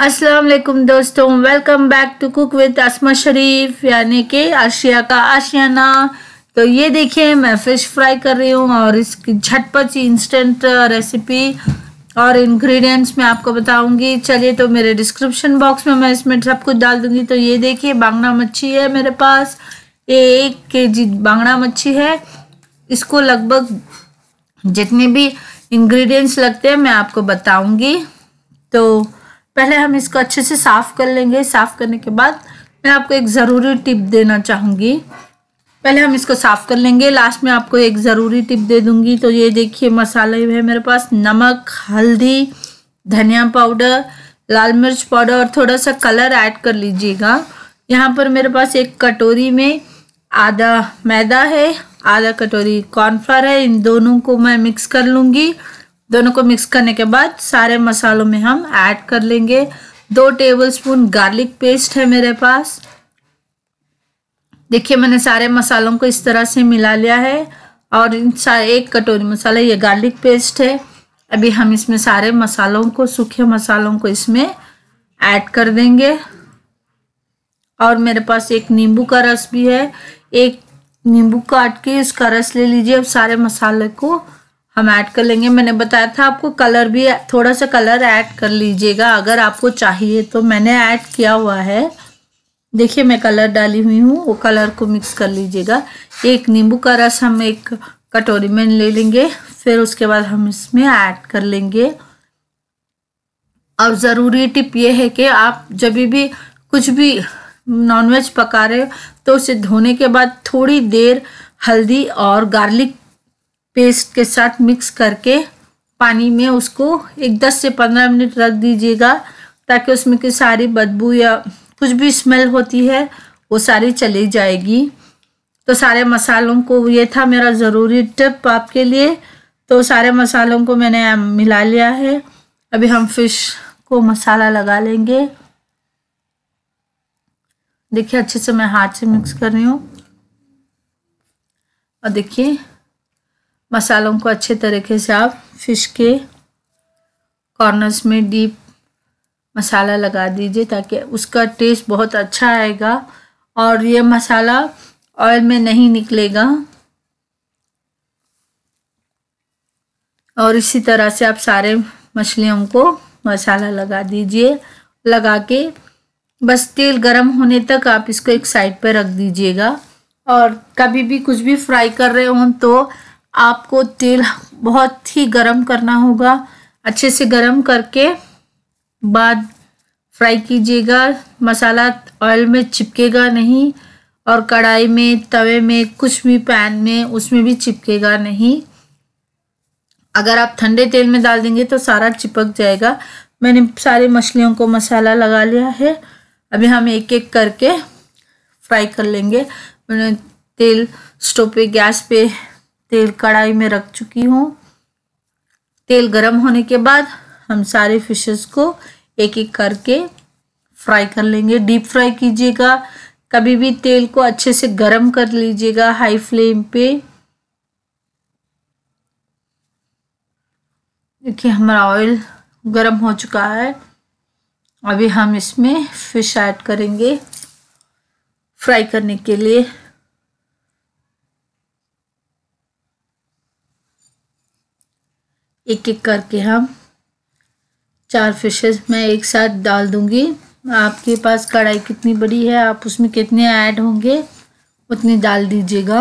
अस्सलाम वालेकुम दोस्तों welcome back to cook with Asma Sharif यानी कि आशिया का आशियाना तो ये देखिए मैं फ़िश फ्राई कर रही हूँ और इसकी झटपट इंस्टेंट रेसिपी और इंग्रेडिएंट्स मैं आपको बताऊंगी चलिए तो मेरे डिस्क्रिप्शन बॉक्स में मैं इसमें सब कुछ डाल दूंगी तो ये देखिए बांगड़ा मच्छी है मेरे पास ये एक के जी बांगड़ा मच्छी है इसको लगभग जितने भी इंग्रेडिएंट्स लगते हैं मैं आपको बताऊंगी तो पहले हम इसको अच्छे से साफ़ कर लेंगे साफ़ करने के बाद मैं आपको एक ज़रूरी टिप देना चाहूँगी पहले हम इसको साफ़ कर लेंगे लास्ट में आपको एक ज़रूरी टिप दे दूँगी तो ये देखिए मसाले है मेरे पास नमक हल्दी धनिया पाउडर लाल मिर्च पाउडर और थोड़ा सा कलर ऐड कर लीजिएगा यहाँ पर मेरे पास एक कटोरी में आधा मैदा है आधा कटोरी कॉर्नफ्लर है इन दोनों को मैं मिक्स कर लूँगी दोनों को मिक्स करने के बाद सारे मसालों में हम ऐड कर लेंगे दो टेबलस्पून गार्लिक पेस्ट है मेरे पास देखिए मैंने सारे मसालों को इस तरह से मिला लिया है और इन एक कटोरी मसाला ये गार्लिक पेस्ट है अभी हम इसमें सारे मसालों को सूखे मसालों को इसमें ऐड कर देंगे और मेरे पास एक नींबू का रस भी है एक नींबू काट के इसका रस ले लीजिए अब सारे मसाले को हम ऐड कर लेंगे मैंने बताया था आपको कलर भी थोड़ा सा कलर ऐड कर लीजिएगा अगर आपको चाहिए तो मैंने ऐड किया हुआ है देखिए मैं कलर डाली हुई हूँ वो कलर को मिक्स कर लीजिएगा एक नींबू का रस हम एक कटोरी में ले लेंगे फिर उसके बाद हम इसमें ऐड कर लेंगे और ज़रूरी टिप ये है कि आप जब भी कुछ भी नॉनवेज पका रहे हो तो उसे धोने के बाद थोड़ी देर हल्दी और गार्लिक पेस्ट के साथ मिक्स करके पानी में उसको एक दस से पंद्रह मिनट रख दीजिएगा ताकि उसमें की सारी बदबू या कुछ भी स्मेल होती है वो सारी चली जाएगी तो सारे मसालों को ये था मेरा ज़रूरी टिप आपके लिए तो सारे मसालों को मैंने मिला लिया है अभी हम फिश को मसाला लगा लेंगे देखिए अच्छे से मैं हाथ से मिक्स कर रही हूँ और देखिए मसालों को अच्छे तरीके से आप फिश के कॉर्नर्स में डीप मसाला लगा दीजिए ताकि उसका टेस्ट बहुत अच्छा आएगा और ये मसाला ऑयल में नहीं निकलेगा और इसी तरह से आप सारे मछलियों को मसाला लगा दीजिए लगा के बस तेल गरम होने तक आप इसको एक साइड पर रख दीजिएगा और कभी भी कुछ भी फ्राई कर रहे हों तो आपको तेल बहुत ही गरम करना होगा अच्छे से गरम करके बाद फ्राई कीजिएगा मसाला ऑयल में चिपकेगा नहीं और कढ़ाई में तवे में कुछ भी पैन में उसमें भी चिपकेगा नहीं अगर आप ठंडे तेल में डाल देंगे तो सारा चिपक जाएगा मैंने सारे मछलियों को मसाला लगा लिया है अभी हम एक एक करके फ्राई कर लेंगे मैंने तेल स्टोव पे गैस पे तेल कढ़ाई में रख चुकी हूँ तेल गरम होने के बाद हम सारे फिशेस को एक एक करके फ्राई कर लेंगे डीप फ्राई कीजिएगा कभी भी तेल को अच्छे से गरम कर लीजिएगा हाई फ्लेम पे देखिए हमारा ऑयल गरम हो चुका है अभी हम इसमें फिश ऐड करेंगे फ्राई करने के लिए एक एक करके हम चार फिशेस मैं एक साथ डाल दूँगी आपके पास कढ़ाई कितनी बड़ी है आप उसमें कितने ऐड होंगे उतने डाल दीजिएगा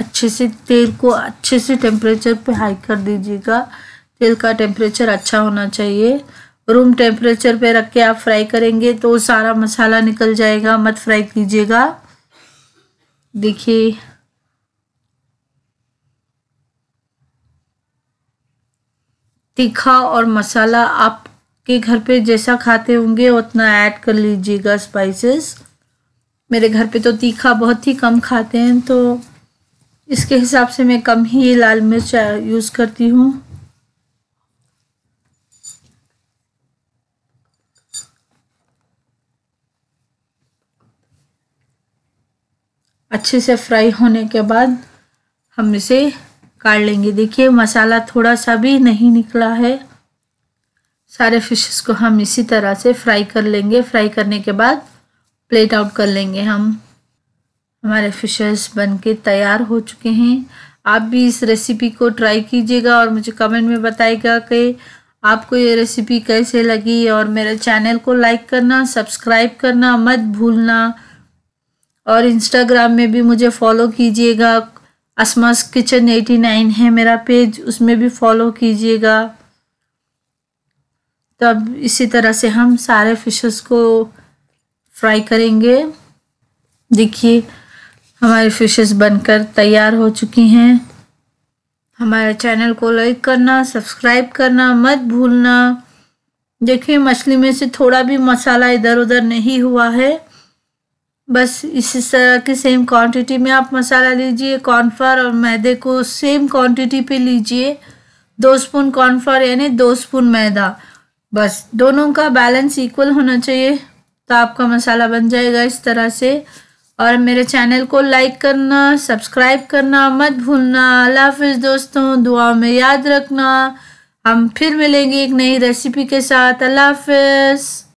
अच्छे से तेल को अच्छे से टेम्परेचर पे हाई कर दीजिएगा तेल का टेम्परेचर अच्छा होना चाहिए रूम टेम्परेचर पे रख के आप फ्राई करेंगे तो सारा मसाला निकल जाएगा मत फ्राई कीजिएगा देखिए तीखा और मसाला आपके घर पे जैसा खाते होंगे उतना ऐड कर लीजिएगा स्पाइसेस मेरे घर पे तो तीखा बहुत ही कम खाते हैं तो इसके हिसाब से मैं कम ही लाल मिर्च यूज़ करती हूँ अच्छे से फ्राई होने के बाद हम इसे काट लेंगे देखिए मसाला थोड़ा सा भी नहीं निकला है सारे फिशेस को हम इसी तरह से फ्राई कर लेंगे फ्राई करने के बाद प्लेट आउट कर लेंगे हम हमारे फिशेस बनके तैयार हो चुके हैं आप भी इस रेसिपी को ट्राई कीजिएगा और मुझे कमेंट में बताइएगा कि आपको ये रेसिपी कैसे लगी और मेरे चैनल को लाइक करना सब्सक्राइब करना मत भूलना और इंस्टाग्राम में भी मुझे फॉलो कीजिएगा असमास किचन एटी नाइन है मेरा पेज उसमें भी फॉलो कीजिएगा तो अब इसी तरह से हम सारे फिशेस को फ्राई करेंगे देखिए हमारे फिशेस बनकर तैयार हो चुकी हैं हमारे चैनल को लाइक करना सब्सक्राइब करना मत भूलना देखिए मछली में से थोड़ा भी मसाला इधर उधर नहीं हुआ है बस इसी तरह की सेम क्वांटिटी में आप मसाला लीजिए कॉर्नफ्लावर और मैदे को सेम क्वांटिटी पे लीजिए दो स्पून कॉर्नफ्लावर यानी दो स्पून मैदा बस दोनों का बैलेंस इक्वल होना चाहिए तो आपका मसाला बन जाएगा इस तरह से और मेरे चैनल को लाइक करना सब्सक्राइब करना मत भूलना अल्लाह हाफिज़ दोस्तों दुआ में याद रखना हम फिर मिलेंगे एक नई रेसिपी के साथ अल्लाह हाफिज़